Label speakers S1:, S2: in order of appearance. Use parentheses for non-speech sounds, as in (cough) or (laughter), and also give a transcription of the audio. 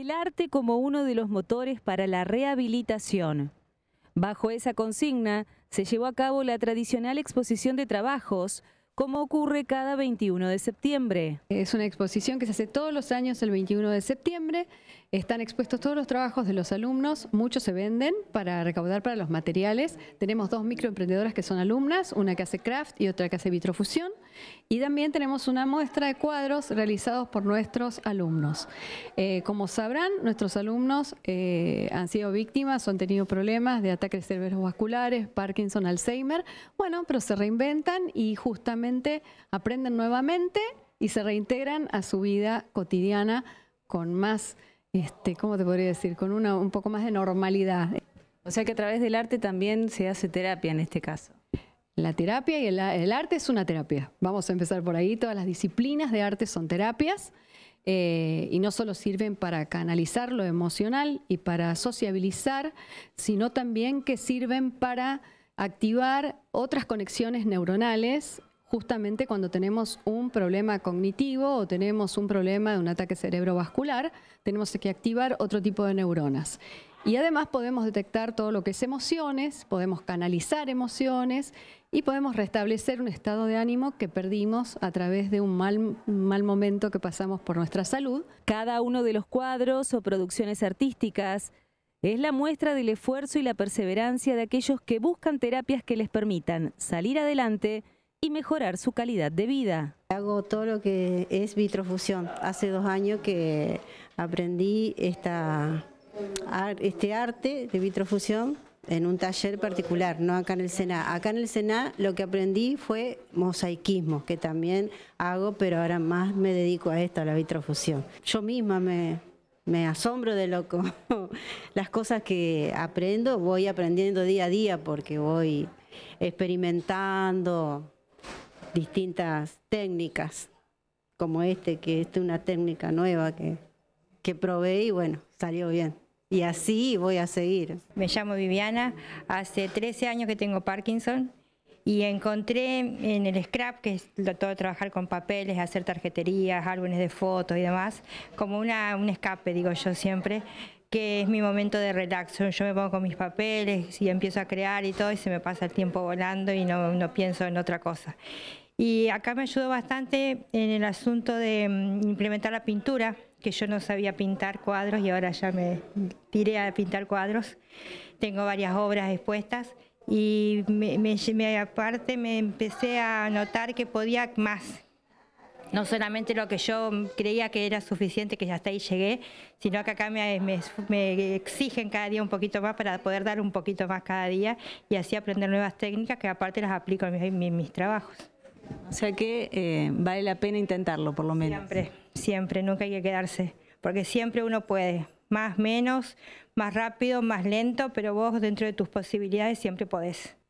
S1: el arte como uno de los motores para la rehabilitación. Bajo esa consigna se llevó a cabo la tradicional exposición de trabajos, como ocurre cada 21 de septiembre. Es una exposición que se hace todos los años el 21 de
S2: septiembre están expuestos todos los trabajos de los alumnos, muchos se venden para recaudar para los materiales. Tenemos dos microemprendedoras que son alumnas, una que hace craft y otra que hace vitrofusión. Y también tenemos una muestra de cuadros realizados por nuestros alumnos. Eh, como sabrán, nuestros alumnos eh, han sido víctimas han tenido problemas de ataques cerebrovasculares, Parkinson, Alzheimer. Bueno, pero se reinventan y justamente aprenden nuevamente y se reintegran a su vida cotidiana con más este, ¿cómo te podría decir? Con una, un poco más de normalidad. O
S1: sea que a través del arte también se hace terapia en este caso.
S2: La terapia y el, arte es una terapia. Vamos a empezar por ahí. Todas las disciplinas de arte son terapias eh, y no solo sirven para canalizar lo emocional y para sociabilizar, sino también que sirven para activar otras conexiones neuronales justamente cuando tenemos un problema cognitivo o tenemos un problema de un ataque cerebrovascular, tenemos que activar otro tipo de neuronas. Y además podemos detectar todo lo que es emociones, podemos canalizar emociones y podemos restablecer un estado de ánimo que
S1: perdimos a través de un mal, mal momento que pasamos por nuestra salud. Cada uno de los cuadros o producciones artísticas es la muestra del esfuerzo y la perseverancia de aquellos que buscan terapias que les permitan salir adelante y mejorar su calidad
S3: de vida. Hago todo lo que es vitrofusión. Hace dos años que aprendí esta, este arte de vitrofusión en un taller particular, no acá en el SENA. Acá en el SENA lo que aprendí fue mosaiquismo, que también hago, pero ahora más me dedico a esto, a la vitrofusión. Yo misma me, me asombro de loco. (laughs) Las cosas que aprendo voy aprendiendo día a día porque voy experimentando, distintas técnicas, como este, que es una técnica nueva que,
S4: que probé y bueno, salió bien. Y así voy a seguir. Me llamo Viviana, hace 13 años que tengo Parkinson y encontré en el scrap, que es todo trabajar con papeles, hacer tarjeterías, álbumes de fotos y demás, como una, un escape, digo yo siempre, que es mi momento de relax. Yo me pongo con mis papeles y empiezo a crear y todo, y se me pasa el tiempo volando y no, no pienso en otra cosa. Y acá me ayudó bastante en el asunto de mm, implementar la pintura, que yo no sabía pintar cuadros y ahora ya me tiré a pintar cuadros. Tengo varias obras expuestas y me, me, aparte me empecé a notar que podía más. No solamente lo que yo creía que era suficiente, que ya hasta ahí llegué, sino que acá me, me, exigen cada día un poquito más para poder dar un poquito más cada día y así aprender nuevas técnicas que aparte las aplico en mis trabajos. O sea que eh, vale la pena intentarlo, por lo menos. Siempre, siempre, nunca hay que quedarse, porque siempre uno puede, más, menos, más rápido, más lento, pero vos dentro de tus posibilidades siempre podés.